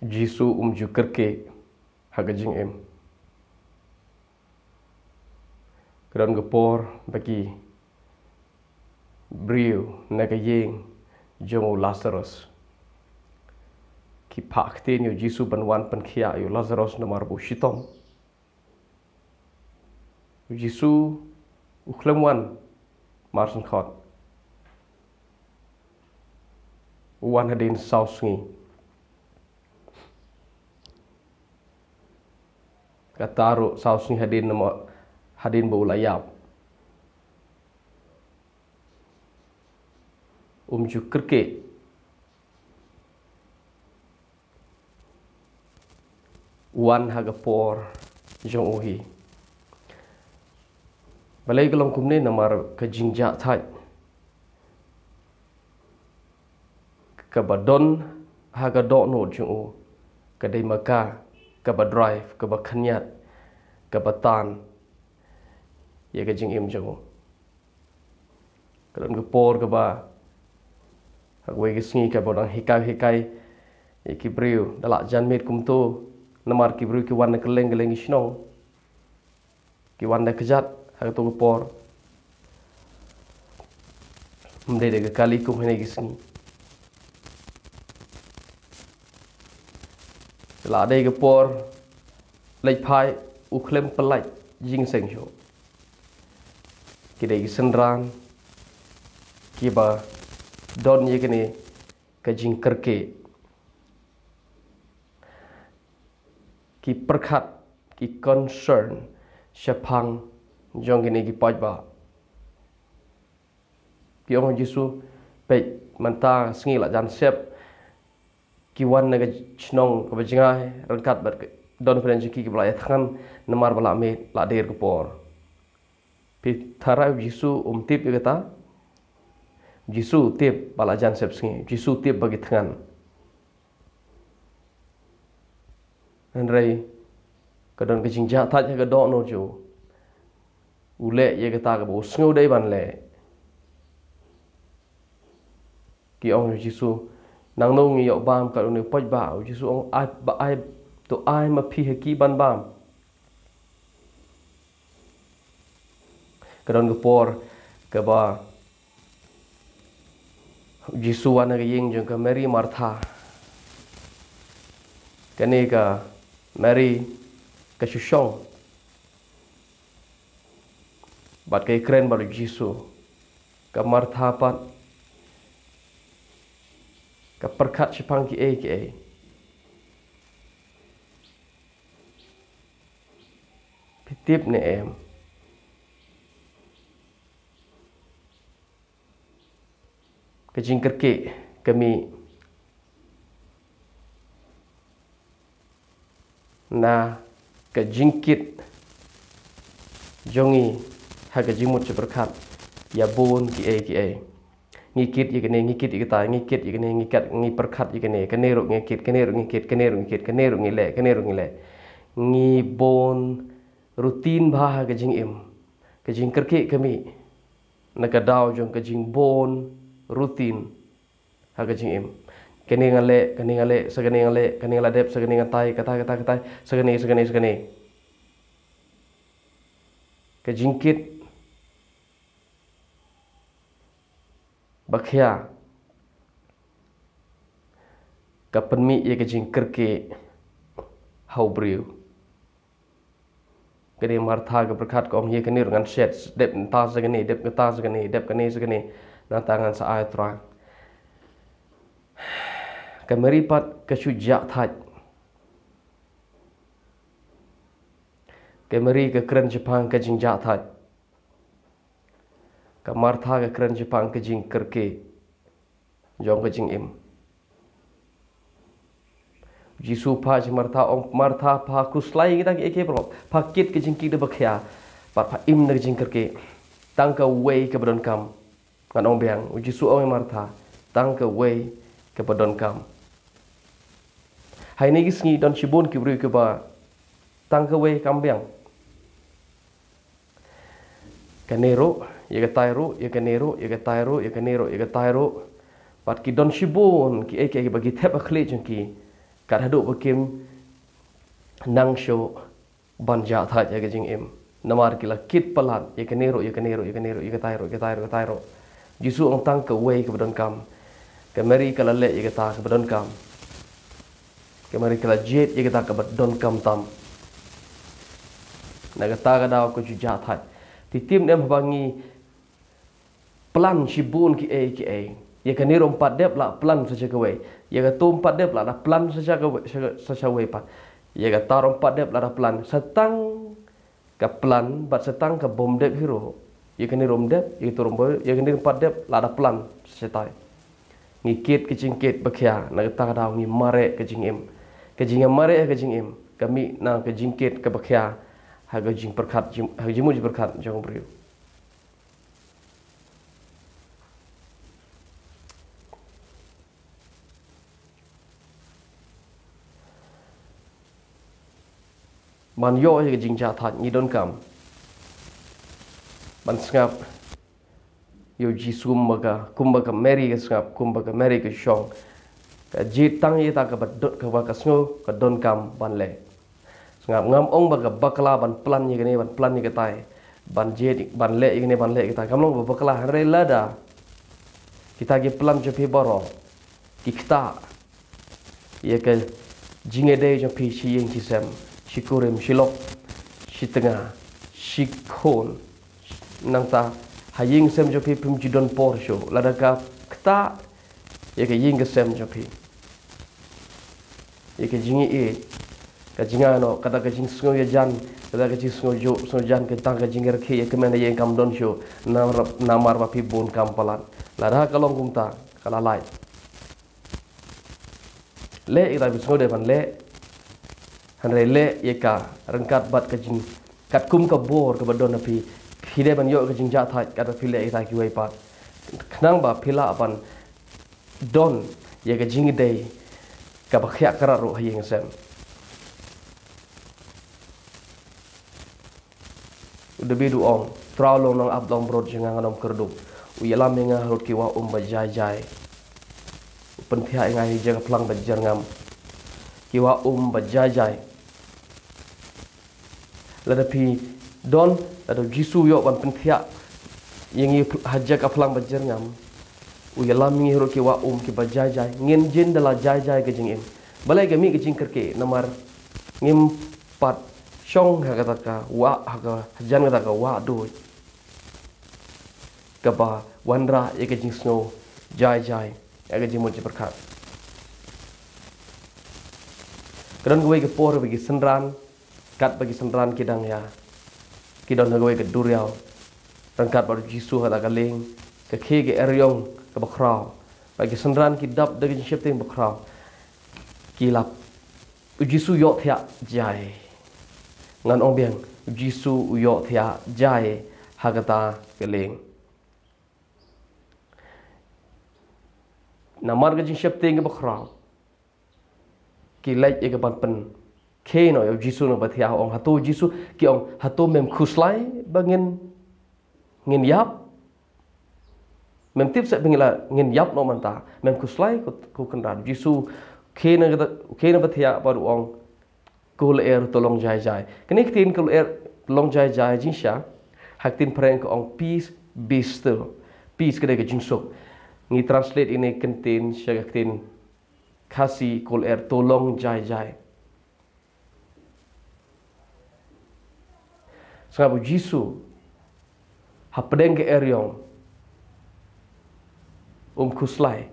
jisu umju kerke ke hagajing em kran gepor bagi baki brio na ge ying lazarus ki pak ten yo jisu ban wan pan khia yo lazarus na marbu shitom jisu ukhlam wan marsan khot wan hadin sausngi kataru sausni hadin nama hadin baulayab umju kerke wan hagapor jong uhi balai gelong kumne nama kajingja thai kabadon hagadon no jong u kadai makar kapa drive kapa khanyat kapa tan ye ya ka jing im jago kalon ko por ka ba ha we ge singi ka bodang hikai hikai ye ya ki briu dala jan mit kum tu namar ki briu ki wan ka leng leng shno ki wan da kejat ha to por mde de ka kali kum hene ge singi Setelah ada gepor, lepai uklem pelai jing sengsho. Kita isenran, kiba don ye kene kajing kerke. Ki perkhat, concern, sepang jong kene ki pajba. Kiyomong baik mentah sengilak jan sep, ki wan naga chnong ko bajinga eh. ran kat bar don phren ji ki bla yathan eh. namar bala me la der ko por pi thara jisu umti pi beta jisu te bala jan sep sing jisu te bagi thangan an rei ka don kijing ja tha ja ga do no jo ule ye ga ta ga bo sngo dai ban le ki ong jisu nang nong yo bam kar une paj ba ji su ong ai ba ai to ai ma phi he ki ban bam karon go por ka ba ji su wa na ying jong ka mary martha ka ne ka mary ka shu shong bat ka ikren ba ji su ka martha pat Keperkat sepang ki ei ki ei. Thì tiếp nè em. Kecing kerkik kami na kajingkit jongi hagajimut seperkat yabun ki ei ki ei. ngikit yi kene ngikit yi ta ngikit yi kene ngikat ngi perkat yi kene kene ro ngikit kene ro ngikit kene ro ngikit kene ro ngile kene ro ngile ngi bon rutin bha ga jing im ga jing kerke kami na ka dau jong ga jing bon rutin ha ga jing im kene ngale kene ngale sa kene ngale kene ngale dep sa kene ngatai kata kata kata sa kene sa kene sa kene ga jing kit ਬਖਿਆ ਕਪਨ ਮੀ ਇੱਕ ਜਿੰ ਕਰਕੇ ਹਉ ਬ੍ਰਿਉ ਕਰੇ ਮਰਥਾ ਕ ਪ੍ਰਖਤ ਕੋ ਮੀ ਕਨੀ ਰੰਗਨ ਸ਼ੇਤ ਦੇਪ ਤਾ ਸਗਨੀ ਦੇਪ ਤਾ ਸਗਨੀ ਦੇਪ ਕਨੀ ਸਗਨੀ ਨਾ ਤਾਂਗਨ ਸਾ ਆਇ ਤਰਾ ਕ ਮਰੀ ਪਤ ਕ ਸ਼ੁਜਾ ਥਾਜ ਕ ਮਰੀ ਕ ਕਰਨ ਚ ਪਾਂ ਕ ਜਿੰ ਜਾ ਥਾਜ ကမာသာကခရန်ချ်ပန်ကချင်းကရကေဂျုံကချင်းအင်ဂျီဆူဖာဂျီမာသာအောင်မာသာဖာကုစလိုင်းကတည်းကအေကေပရောဖာကစ်ကချင်းကိဒဘခရပါဖာအင်နရချင်းကရကေတန်ကဝေကဘဒွန်ကမ်ကနောင်ဘ ्यांग ဂျီဆူအောင်မာသာတန်ကဝေကဘဒွန်ကမ်ဟိုင်နေကစငီဒွန်ချီဘွန်ကိဘရီကဘာတန်ကဝေကမ်ဘ ्यांग ကနေရော ye ke tairu ye ke neru ye ke tairu ye ke neru ye ke tairu pat ki don shibon ki ek ek bagi thep akhle jung ki kar hadu bakim nang sho ban ja tha ja ge jing em namar ki la kit palan ye ke nero, ye ke neru ye ke neru ye ke tairu ye ke tairu ye ke tairu jisu ang tang ke wei ke bodon kam ke meri ke lalle ye ke ta ke bodon kam ke meri ke la jet ke ta ke bodon kam tam na ge ta ga da ko ju tim nem bangi plan si ki ai ki ai ya ka nirom pat dep la plan sa chaka wei ya ka tom pat dep la da plan sa chaka wei sa chaka wei pat ya ka tarom pat dep la da plan setang ka plan bat setang ke bom dep hero. ya ka nirom dep ya ka tom boy ya ka nirom pat dep la da plan sa chatai ngi ket ki ching ket bakhya na ka ta ngi mare ka jing em ka mare ka jing kami na ka jing ket ka bakhya ha ka jing perkhat ha jing mo jing perkhat jong bryo มันย่อยจริงจาทัดนี้ดนกรรมมันสงับอยู่จีซุมบกะคุมบกะเมรีก็สงับคุมบกะเมรีก็ชองกะจีตั้งยี่ตากับดุดกับกสงกับดนกรรมบันเลสงับงามองบกะบักลาบันพลันยี่กันนี้บันพลันยี่กันตายบันเจดีบันเลยี่กันนี้บันเลกันตายกำลังบักลาฮันเรลดา kita gi plan je pe baro kita ye ke jinge de je pe chi yeng ki sem shikurim shilok shitenga shikol nangta, ta hayin sem jo pi pum jidon por ladaka kta ye ke yin ge sem jingi e ka jinga kata ke jing sungo ye jan kata ke jing sungo jo so jan ke tang ke jingar ke ye kemen ye kam don sho namar namar bon kam palan ladaka kalong kumta, ta kala lai le ira bisngo de ban le han rele ye ka rangkat bat ka jin kat kum ka bor ka badon api phide ban yo ka jin ja tha ka da phile ita ki wai pa khnang ba phila ban don ye ka jing dei ka ba khya kara ro hayeng sem de bidu ong trawlo nang abdong brot jinga ngalom kerdu u yala menga harut ki wa um ba jai jai pentia ngai jeng plang ba jengam ki wa um ba jai jai la da pi don la da jisu yo ban pentia yang ye haja ka plang bajer ngam u ya lam ngi ki wa um ki bajai jai ngin jin da la ke jing balai kami mi ke jing kerke namar ngim pat song ha ka ka wa ha ka jan ka ka wa do ka ba wan ra e ke jing snow jai jai ye ke jing mo ji berkat Kerana gue ke pohon, gue ke sendran, kat bagi sentran kidang ya. Kidon ngawe ya. ke duriau. Tangkat baru jisu hala galing ke ke ke eryong ke bakraw. Bagi sentran kidap dagi shifting bakraw. Kilap. Jisu yo thia jai. Ngan ong biang jisu yo thia jai hagata galing. Namar ke bakraw. Kilai ke banpen. Kilai ke banpen keno yo ya, jisu no bathia ah, ong hato jisu ki ong hato mem khuslai bangin ngin yap mem tip sa bingila ngin yap no manta mem khuslai ko ko kendra jisu keno gata keno bathia ah, bar ong kul er tolong jai jai kenik tin kul er long jai jai jin sha hak tin prank ong peace be peace kada ke jin Ini translate ini kentin saya kentin kasih kul er tolong jai jai sebab jisu hapdeng ke eryong um kuslai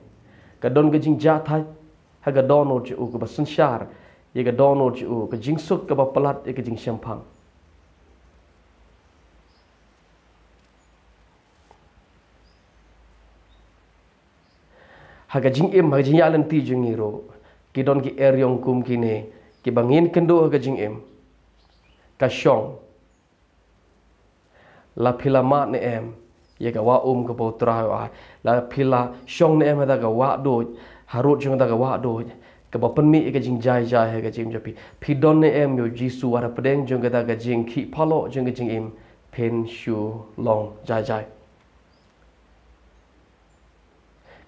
ka don ge jing jat ha ga don or u ba san shar ye ga don or u ka jing suk ka ba palat ye ka jing champang ha ga jing em ma ha jing yalen ti jing ro ki ki eryong kum ki ki bangin kendo ha ga jing em ka shong la pila mat ne em ye ga wa um ko tra wa la pila shong ne em da ga wa do harut jong da ga wa do ke ba pen mi ye jing jai jai he ga jing japi phi don ne em yo jisu wa ra pden jong ga da ga jing ki palo jong ga jing im pen shu long jai jai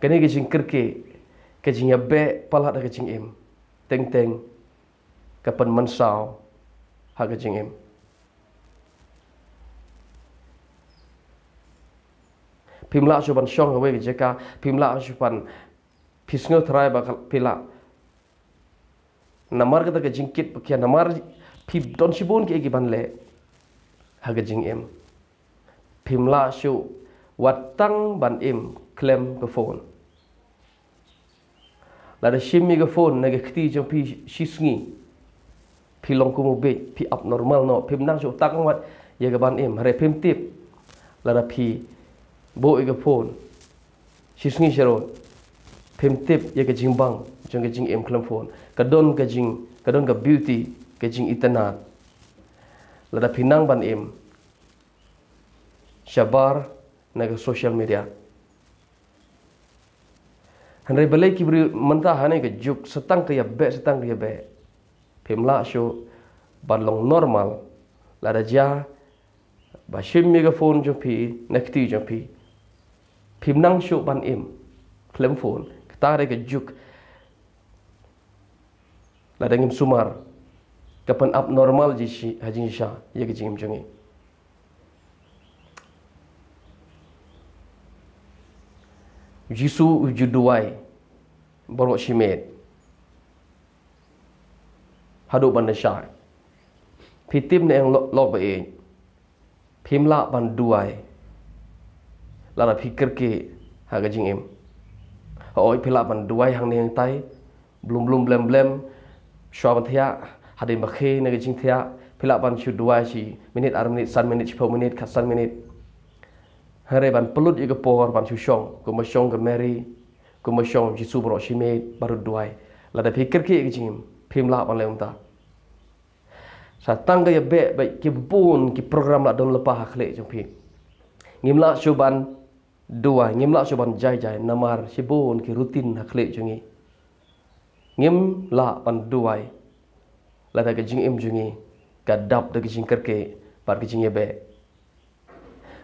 ke ne ga jing kir ke ke jing ya be pala da ga jing im teng teng ke pen man sao ha ga jing im pimla chuban shong hawe vi jeka pimla chuban phisngo thrai ba pila namar ga ga jingkit pakya namar phi don shibun ke gi banle ha ga jing em pimla shu watang ban em klem ko phone la da shim mi ga phone na ga khti jo phi shisngi phi long ko mo be phi abnormal no pimna shu tang wat ye ga ban em re pim tip la da phi bo ega phon shisngi shero phim tip ye ka jing bang jong ka jing em khlam phon ka don ka jing ka don ka beauty ka jing itana la da phinang ban em shabar na ka social media hanre bale ki bri manta hane ka juk satang ka ya be satang ya be phim la sho ban long normal la da ja ba shim mi ka phone jo pi nakti jo pi ភីមណងឈូបានអ៊ីមភ្លឹមហ្វូនកតារេកជុកឡារេងសុមារកពនអាប់ណ ormal ជីឈីហាជីឆាយេកជីមជងេយេស៊ូវជូដួយបរោឈីមេតហដូបានឆាភីទីមណេងលោកបេអេងភីមឡាបានឌួយ lana fikir ke haga jing em oh, oi pelapan dua hang ne hang tai blum blum blem blem shwa ban thia hade ma khe ne jing thia pelapan chu dua chi minit ar minit san minit chpo minit khat san minit hare ban pelut ye ke por ban chu shong ko ma shong ke meri ko ma shong chi su bro chi me baru dua lada fikir ke jing em phim la ban leung ta sa tang ge be be ki bun ki program la don lepa ha khle jing phi ngimla shuban ban dua ngim la chuban jai jai namar shibon ki rutin nakle jungi ngim la pan duai la da gajing im jungi ka dab da gajing karke par gajing ye be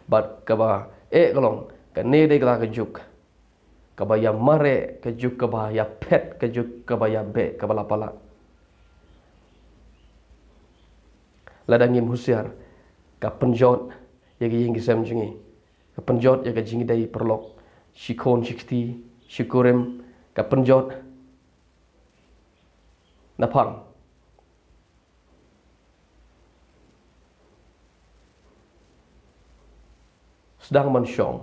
bar ka ba e galong ka ne de gla ka juk ka ba ya mare ka juk ka ba ya pet ka juk ka ba ya be ka ba la pala la da ngim husyar ka penjot ye gi ying ki sem jungi ka panjot ya ka jingdei perlok shikon shikti shikurem ka panjot na phang sedang mensyong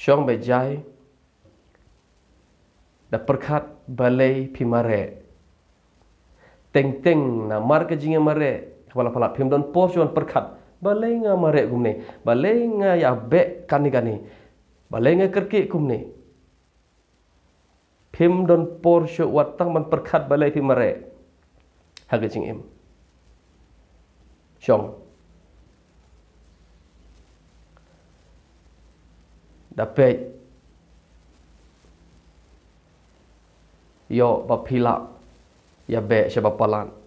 Syong bejai da perkat balai pimare teng teng na marketing yang mare kepala kepala film dan post yang perkat balai nga mare kumne balai nga ya be kani kani balai nga kerke kumne film dan post yang watang man perkat balai film mare hagecing em chong dapat yo bapilak ya be shababalan